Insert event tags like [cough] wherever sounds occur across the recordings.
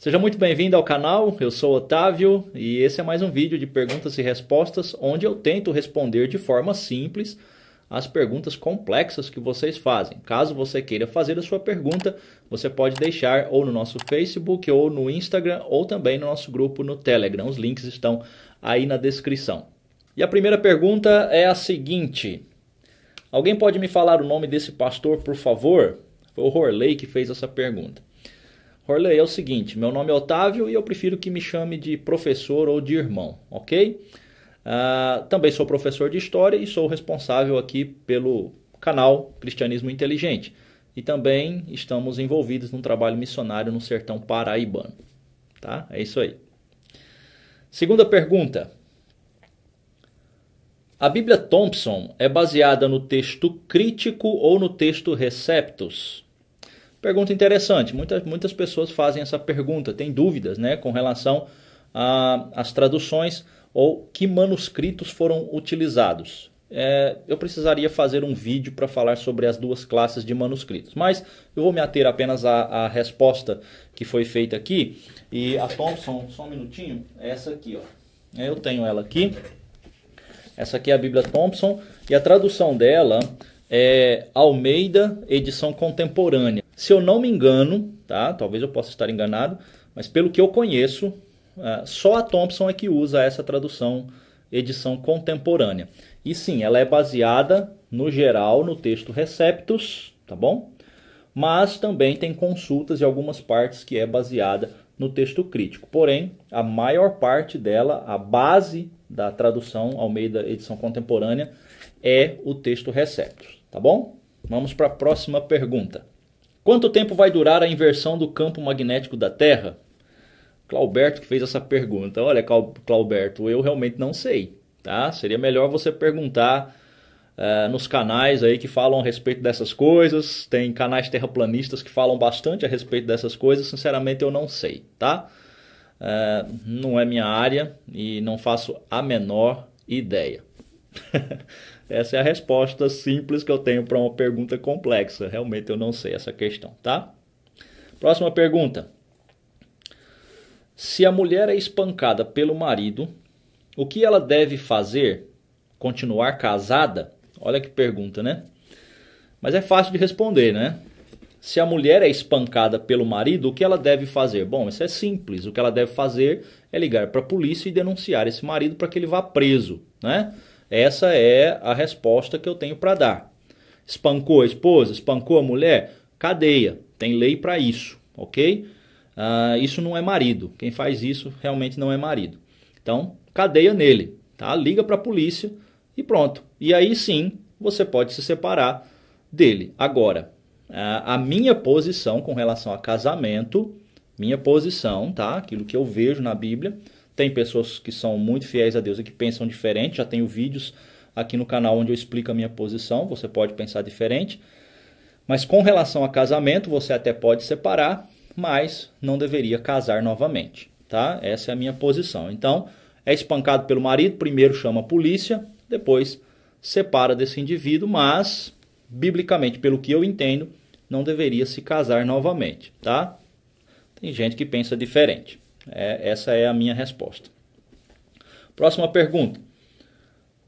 Seja muito bem-vindo ao canal, eu sou Otávio e esse é mais um vídeo de perguntas e respostas onde eu tento responder de forma simples as perguntas complexas que vocês fazem. Caso você queira fazer a sua pergunta, você pode deixar ou no nosso Facebook ou no Instagram ou também no nosso grupo no Telegram. Os links estão aí na descrição. E a primeira pergunta é a seguinte: Alguém pode me falar o nome desse pastor, por favor? Foi o Horley que fez essa pergunta. Horley, é o seguinte: meu nome é Otávio e eu prefiro que me chame de professor ou de irmão, ok? Uh, também sou professor de história e sou responsável aqui pelo canal Cristianismo Inteligente. E também estamos envolvidos num trabalho missionário no sertão paraibano. Tá? É isso aí. Segunda pergunta. A Bíblia Thompson é baseada no texto crítico ou no texto receptus? Pergunta interessante. Muitas, muitas pessoas fazem essa pergunta, têm dúvidas né, com relação às traduções ou que manuscritos foram utilizados. É, eu precisaria fazer um vídeo para falar sobre as duas classes de manuscritos, mas eu vou me ater apenas à, à resposta que foi feita aqui. E a Thompson, só um minutinho, é essa aqui, ó. É, eu tenho ela aqui. Essa aqui é a Bíblia Thompson e a tradução dela é Almeida, edição contemporânea. Se eu não me engano, tá? Talvez eu possa estar enganado, mas pelo que eu conheço, é, só a Thompson é que usa essa tradução edição contemporânea. E sim, ela é baseada no geral no texto Receptus, tá bom? Mas também tem consultas e algumas partes que é baseada no texto crítico. Porém, a maior parte dela, a base da tradução ao meio da edição contemporânea é o texto Receptus, tá bom? Vamos para a próxima pergunta. Quanto tempo vai durar a inversão do campo magnético da Terra? Clauberto que fez essa pergunta. Olha, Clauberto, eu realmente não sei, tá? Seria melhor você perguntar uh, nos canais aí que falam a respeito dessas coisas. Tem canais terraplanistas que falam bastante a respeito dessas coisas. Sinceramente, eu não sei, tá? Uh, não é minha área e não faço a menor ideia. [laughs] Essa é a resposta simples que eu tenho para uma pergunta complexa. Realmente eu não sei essa questão, tá? Próxima pergunta. Se a mulher é espancada pelo marido, o que ela deve fazer? Continuar casada? Olha que pergunta, né? Mas é fácil de responder, né? Se a mulher é espancada pelo marido, o que ela deve fazer? Bom, isso é simples. O que ela deve fazer é ligar para a polícia e denunciar esse marido para que ele vá preso, né? Essa é a resposta que eu tenho para dar. Espancou a esposa, espancou a mulher, cadeia. Tem lei para isso, ok? Uh, isso não é marido. Quem faz isso realmente não é marido. Então, cadeia nele, tá? Liga para a polícia e pronto. E aí sim, você pode se separar dele. Agora, a minha posição com relação a casamento, minha posição, tá? Aquilo que eu vejo na Bíblia tem pessoas que são muito fiéis a Deus e que pensam diferente. Já tenho vídeos aqui no canal onde eu explico a minha posição. Você pode pensar diferente. Mas com relação a casamento, você até pode separar, mas não deveria casar novamente, tá? Essa é a minha posição. Então, é espancado pelo marido, primeiro chama a polícia, depois separa desse indivíduo, mas biblicamente, pelo que eu entendo, não deveria se casar novamente, tá? Tem gente que pensa diferente. É, essa é a minha resposta. Próxima pergunta.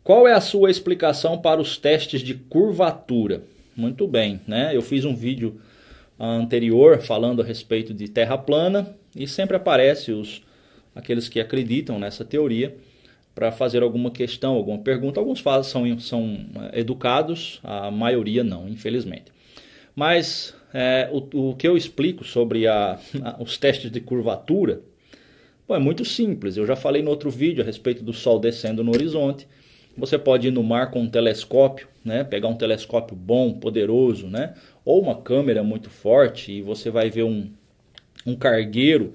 Qual é a sua explicação para os testes de curvatura? Muito bem, né? Eu fiz um vídeo anterior falando a respeito de terra plana e sempre aparece os aqueles que acreditam nessa teoria para fazer alguma questão, alguma pergunta. Alguns são, são é, educados, a maioria não, infelizmente. Mas é, o, o, que eu explico sobre a, a, [laughs] os testes de curvatura é muito simples. Eu já falei no outro vídeo a respeito do Sol descendo no horizonte. Você pode ir no mar com um telescópio, né? pegar um telescópio bom, poderoso, né? ou uma câmera muito forte e você vai ver um, um cargueiro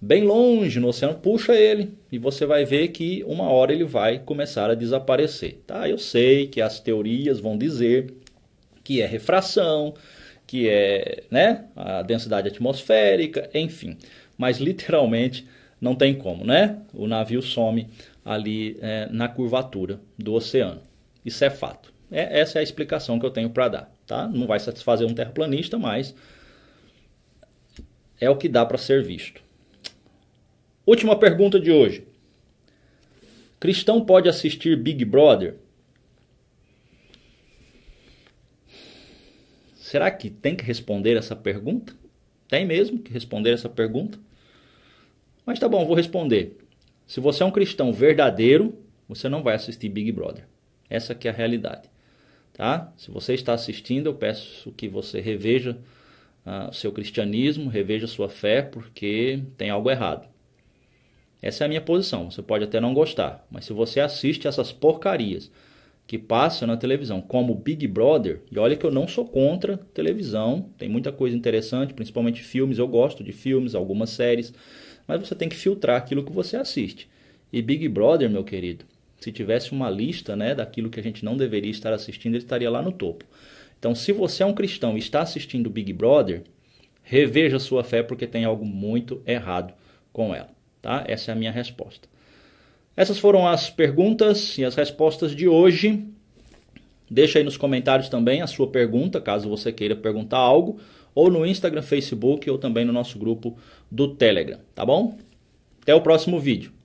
bem longe no oceano, puxa ele e você vai ver que uma hora ele vai começar a desaparecer. Tá? Eu sei que as teorias vão dizer que é refração, que é né? a densidade atmosférica, enfim. Mas literalmente não tem como, né? O navio some ali é, na curvatura do oceano. Isso é fato. É, essa é a explicação que eu tenho para dar, tá? Não vai satisfazer um terraplanista, mas é o que dá para ser visto. Última pergunta de hoje. Cristão pode assistir Big Brother? Será que tem que responder essa pergunta? Tem mesmo que responder essa pergunta? Mas tá bom, vou responder. Se você é um cristão verdadeiro, você não vai assistir Big Brother. Essa que é a realidade. Tá? Se você está assistindo, eu peço que você reveja ah, o uh, seu cristianismo, reveja sua fé, porque tem algo errado. Essa é a minha posição. Você pode até não gostar, mas se você assiste essas porcarias que passam na televisão, como Big Brother, e olha que eu não sou contra televisão, tem muita coisa interessante, principalmente filmes, eu gosto de filmes, algumas séries, mas você tem que filtrar aquilo que você assiste. E Big Brother, meu querido, se tivesse uma lista né, daquilo que a gente não deveria estar assistindo, ele estaria lá no topo. Então, se você é um cristão e está assistindo Big Brother, reveja sua fé porque tem algo muito errado com ela. Tá? Essa é a minha resposta. Essas foram as perguntas e as respostas de hoje. Deixa aí nos comentários também a sua pergunta, caso você queira perguntar algo ou no Instagram, Facebook ou também no nosso grupo do Telegram, tá bom? Até o próximo vídeo.